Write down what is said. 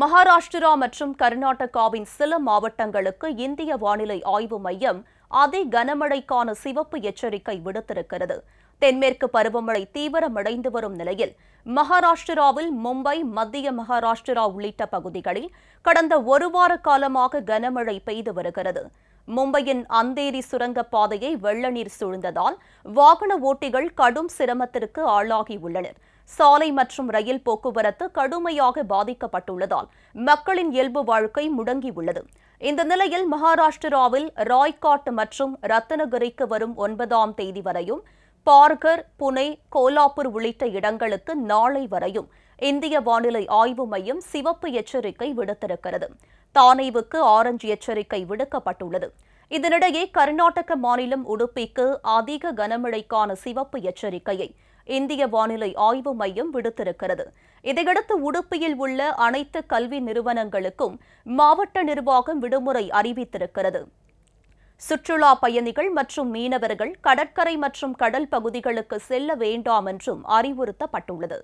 மகாராஷ்டிரா மற்றும் கர்நாடகாவின் சில மாவட்டங்களுக்கு இந்திய வானிலை ஆய்வு மையம் அதி கனமழைக்கான சிவப்பு எச்சரிக்கை விடுத்திருக்கிறது தென்மேற்கு பருவமழை தீவிரமடைந்து வரும் நிலையில் மகாராஷ்டிராவில் மும்பை மத்திய மகாராஷ்டிரா உள்ளிட்ட பகுதிகளில் கடந்த ஒரு வார காலமாக கனமழை பெய்து வருகிறது மும்பையின் அந்தேரி சுரங்கப்பாதையை வெள்ள நீர் சூழ்ந்ததால் வாகன ஓட்டிகள் கடும் சிரமத்திற்கு ஆளாகியுள்ளனர் சாலை மற்றும் ரயில் போக்குவரத்து கடுமையாக பாதிக்கப்பட்டுள்ளதால் மக்களின் இயல்பு வாழ்க்கை முடங்கியுள்ளது இந்த நிலையில் மகாராஷ்டிராவில் ராய்காட் மற்றும் ரத்தனகிரிக்கு வரும் ஒன்பதாம் தேதி வரையும் பார்கர் புனே கோலாப்பூர் உள்ளிட்ட இடங்களுக்கு நாளை வரையும் இந்திய வானிலை ஆய்வு மையம் சிவப்பு எச்சரிக்கை விடுத்திருக்கிறது தானேவுக்கு ஆரஞ்சு எச்சரிக்கை விடுக்கப்பட்டுள்ளது இதனிடையே கர்நாடக மாநிலம் உடுப்பிக்கு அதிக கனமழைக்கான சிவப்பு எச்சரிக்கையை இந்திய வானிலை ஆய்வு மையம் விடுத்திருக்கிறது இதையடுத்து உடுப்பியில் உள்ள அனைத்து கல்வி நிறுவனங்களுக்கும் மாவட்ட நிர்வாகம் விடுமுறை அறிவித்திருக்கிறது சுற்றுலா பயணிகள் மற்றும் மீனவர்கள் கடற்கரை மற்றும் கடல் பகுதிகளுக்கு செல்ல வேண்டாம் என்றும் அறிவுறுத்தப்பட்டுள்ளது